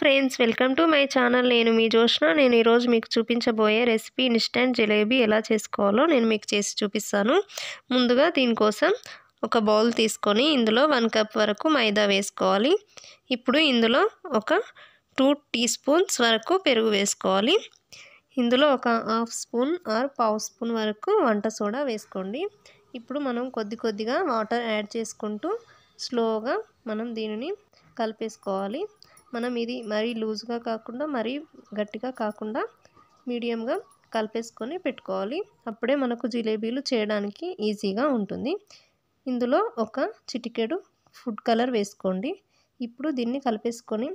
friends welcome to my channel నేను మీ జోష్న నేను ఈరోజు మీకు చూపించబోయే రెసిపీ ఇన్స్టెంట్ జిలేబీ ఎలా చేసుకోవాలో నేను మీకు చేసి చూపిస్తాను ముందుగా దీనికోసం ఒక బౌల్ తీసుకొని ఇందులో వన్ కప్ వరకు మైదా వేసుకోవాలి ఇప్పుడు ఇందులో ఒక టూ టీ స్పూన్స్ వరకు పెరుగు వేసుకోవాలి ఇందులో ఒక హాఫ్ స్పూన్ ఆర్ పావు స్పూన్ వరకు వంట సోడా వేసుకోండి ఇప్పుడు మనం కొద్ది కొద్దిగా వాటర్ యాడ్ చేసుకుంటూ స్లోగా మనం దీనిని కలిపేసుకోవాలి మనం ఇది మరీ లూజ్గా కాకుండా మరీ గట్టిగా కాకుండా మీడియంగా కలిపేసుకొని పెట్టుకోవాలి అప్పుడే మనకు జిలేబీలు చేయడానికి ఈజీగా ఉంటుంది ఇందులో ఒక చిటికెడు ఫుడ్ కలర్ వేసుకోండి ఇప్పుడు దీన్ని కలిపేసుకొని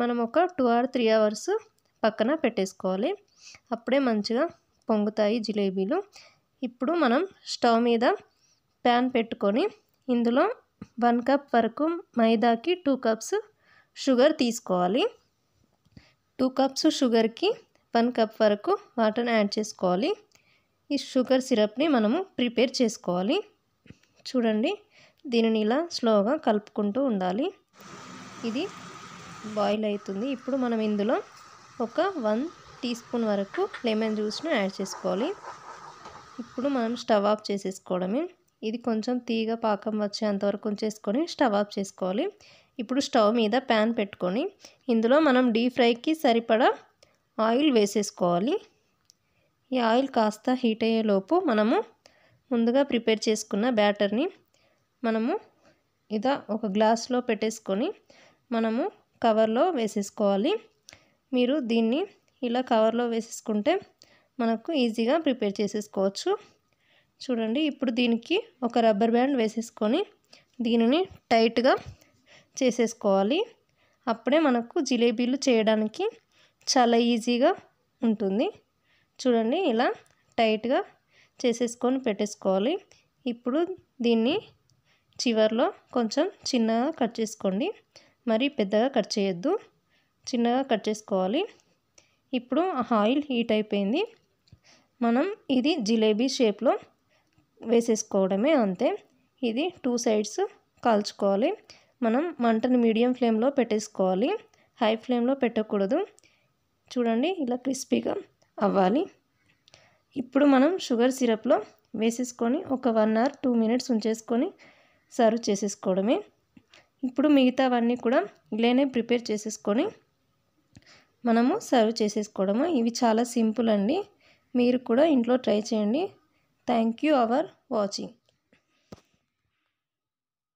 మనం ఒక టూ ఆర్ త్రీ అవర్స్ పక్కన పెట్టేసుకోవాలి అప్పుడే మంచిగా పొంగుతాయి జిలేబీలు ఇప్పుడు మనం స్టవ్ మీద ప్యాన్ పెట్టుకొని ఇందులో వన్ కప్ వరకు మైదాకి టూ కప్స్ షుగర్ తీసుకోవాలి టూ కప్స్ షుగర్కి వన్ కప్ వరకు వాటర్ని యాడ్ చేసుకోవాలి ఈ షుగర్ సిరప్ని మనము ప్రిపేర్ చేసుకోవాలి చూడండి దీనిని ఇలా స్లోగా కలుపుకుంటూ ఉండాలి ఇది బాయిల్ అవుతుంది ఇప్పుడు మనం ఇందులో ఒక వన్ టీ స్పూన్ వరకు లెమన్ జ్యూస్ను యాడ్ చేసుకోవాలి ఇప్పుడు మనం స్టవ్ ఆఫ్ చేసేసుకోవడమే ఇది కొంచెం తీగ పాకం వచ్చేంతవరకు ఉంచేసుకొని స్టవ్ ఆఫ్ చేసుకోవాలి ఇప్పుడు స్టవ్ మీద ప్యాన్ పెట్టుకొని ఇందులో మనం డీప్ ఫ్రైకి సరిపడా ఆయిల్ వేసేసుకోవాలి ఈ ఆయిల్ కాస్త హీట్ అయ్యేలోపు మనము ముందుగా ప్రిపేర్ చేసుకున్న బ్యాటర్ని మనము ఇదా ఒక గ్లాస్లో పెట్టేసుకొని మనము కవర్లో వేసేసుకోవాలి మీరు దీన్ని ఇలా కవర్లో వేసేసుకుంటే మనకు ఈజీగా ప్రిపేర్ చేసేసుకోవచ్చు చూడండి ఇప్పుడు దీనికి ఒక రబ్బర్ బ్యాండ్ వేసేసుకొని దీనిని టైట్గా చేసేసుకోవాలి అప్పుడే మనకు జిలేబీలు చేయడానికి చాలా ఈజీగా ఉంటుంది చూడండి ఇలా టైట్గా చేసేసుకొని పెట్టేసుకోవాలి ఇప్పుడు దీన్ని చివర్లో కొంచెం చిన్నగా కట్ చేసుకోండి మరి పెద్దగా కట్ చేయొద్దు చిన్నగా కట్ చేసుకోవాలి ఇప్పుడు ఆయిల్ హీట్ అయిపోయింది మనం ఇది జిలేబీ షేప్లో వేసేసుకోవడమే అంతే ఇది టూ సైడ్స్ కాల్చుకోవాలి మనం మంటని మీడియం ఫ్లేమ్లో పెట్టేసుకోవాలి హై ఫ్లేమ్లో పెట్టకూడదు చూడండి ఇలా క్రిస్పీగా అవ్వాలి ఇప్పుడు మనం షుగర్ సిరప్లో వేసేసుకొని ఒక వన్ అవర్ టూ మినిట్స్ ఉంచేసుకొని సర్వ్ చేసేసుకోవడమే ఇప్పుడు మిగతావన్నీ కూడా ఇలానే ప్రిపేర్ చేసేసుకొని మనము సర్వ్ చేసేసుకోవడము ఇవి చాలా సింపుల్ అండి మీరు కూడా ఇంట్లో ట్రై చేయండి థ్యాంక్ యూ అవర్ వాచింగ్